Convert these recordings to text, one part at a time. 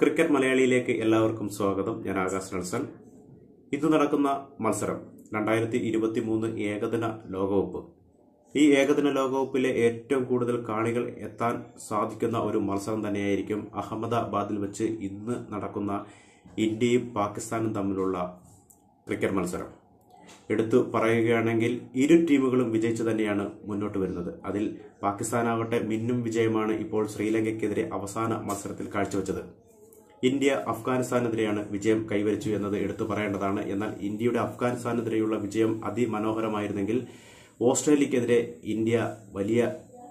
cricket മലയാളിയിലേക്ക് എല്ലാവർക്കും സ്വാഗതം ഞാൻ ആകാശ് നൽസൺ ഇന്ന് നടക്കുന്ന മത്സരം രണ്ടായിരത്തി ഇരുപത്തി മൂന്ന് ഏകദിന ലോകകപ്പ് ഈ ഏകദിന ലോകകപ്പിലെ ഏറ്റവും കൂടുതൽ കാണികൾ എത്താൻ സാധിക്കുന്ന ഒരു മത്സരം തന്നെയായിരിക്കും അഹമ്മദാബാദിൽ വെച്ച് ഇന്ന് നടക്കുന്ന ഇന്ത്യയും പാകിസ്ഥാനും തമ്മിലുള്ള ക്രിക്കറ്റ് മത്സരം എടുത്തു പറയുകയാണെങ്കിൽ ഇരു ടീമുകളും വിജയിച്ച് തന്നെയാണ് മുന്നോട്ട് വരുന്നത് അതിൽ പാകിസ്ഥാനാവട്ടെ മിന്നും വിജയമാണ് ഇപ്പോൾ ശ്രീലങ്കയ്ക്കെതിരെ അവസാന മത്സരത്തിൽ കാഴ്ചവെച്ചത് ഇന്ത്യ അഫ്ഗാനിസ്ഥാനെതിരെയാണ് വിജയം കൈവരിച്ചു എന്നത് എടുത്തു പറയേണ്ടതാണ് എന്നാൽ ഇന്ത്യയുടെ അഫ്ഗാനിസ്ഥാനെതിരെയുള്ള വിജയം അതിമനോഹരമായിരുന്നെങ്കിൽ ഓസ്ട്രേലിയക്കെതിരെ ഇന്ത്യ വലിയ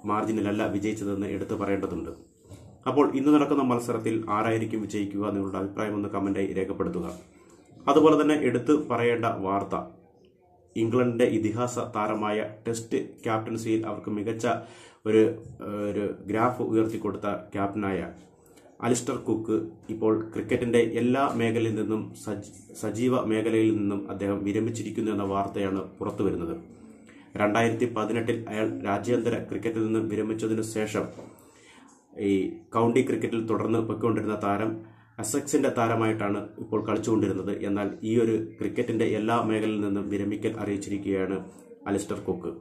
മാർജിനിലല്ല വിജയിച്ചതെന്ന് എടുത്തു പറയേണ്ടതുണ്ട് അപ്പോൾ ഇന്ന് നടക്കുന്ന മത്സരത്തിൽ ആരായിരിക്കും വിജയിക്കുക നിങ്ങളുടെ അഭിപ്രായം ഒന്ന് കമന്റായി രേഖപ്പെടുത്തുക അതുപോലെ തന്നെ എടുത്തു പറയേണ്ട വാർത്ത ഇംഗ്ലണ്ടിന്റെ ഇതിഹാസ താരമായ ടെസ്റ്റ് ക്യാപ്റ്റൻസിയിൽ അവർക്ക് മികച്ച ഒരു ഒരു ഗ്രാഫ് ഉയർത്തിക്കൊടുത്ത ക്യാപ്റ്റനായ അലിസ്റ്റർ കുക്ക് ഇപ്പോൾ ക്രിക്കറ്റിന്റെ എല്ലാ മേഖലയിൽ നിന്നും സജീവ മേഖലയിൽ നിന്നും അദ്ദേഹം വിരമിച്ചിരിക്കുന്നു എന്ന വാർത്തയാണ് പുറത്തുവരുന്നത് രണ്ടായിരത്തി പതിനെട്ടിൽ അയാൾ രാജ്യാന്തര ക്രിക്കറ്റിൽ നിന്ന് വിരമിച്ചതിനു ശേഷം ഈ കൗണ്ടി ക്രിക്കറ്റിൽ തുടർന്ന് പൊയ്ക്കൊണ്ടിരുന്ന താരം അസെക്സിന്റെ താരമായിട്ടാണ് ഇപ്പോൾ കളിച്ചുകൊണ്ടിരുന്നത് എന്നാൽ ഈ ഒരു ക്രിക്കറ്റിന്റെ എല്ലാ മേഖലയിൽ നിന്നും വിരമിക്കൽ അറിയിച്ചിരിക്കുകയാണ് അലിസ്റ്റർ കുക്ക്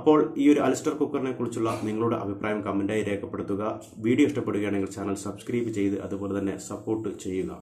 അപ്പോൾ ഈ ഒരു അലിസ്റ്റർ കുക്കറിനെ കുറിച്ചുള്ള നിങ്ങളുടെ അഭിപ്രായം കമൻറ്റായി രേഖപ്പെടുത്തുക വീഡിയോ ഇഷ്ടപ്പെടുകയാണെങ്കിൽ ചാനൽ സബ്സ്ക്രൈബ് ചെയ്ത് അതുപോലെ തന്നെ സപ്പോർട്ട് ചെയ്യുക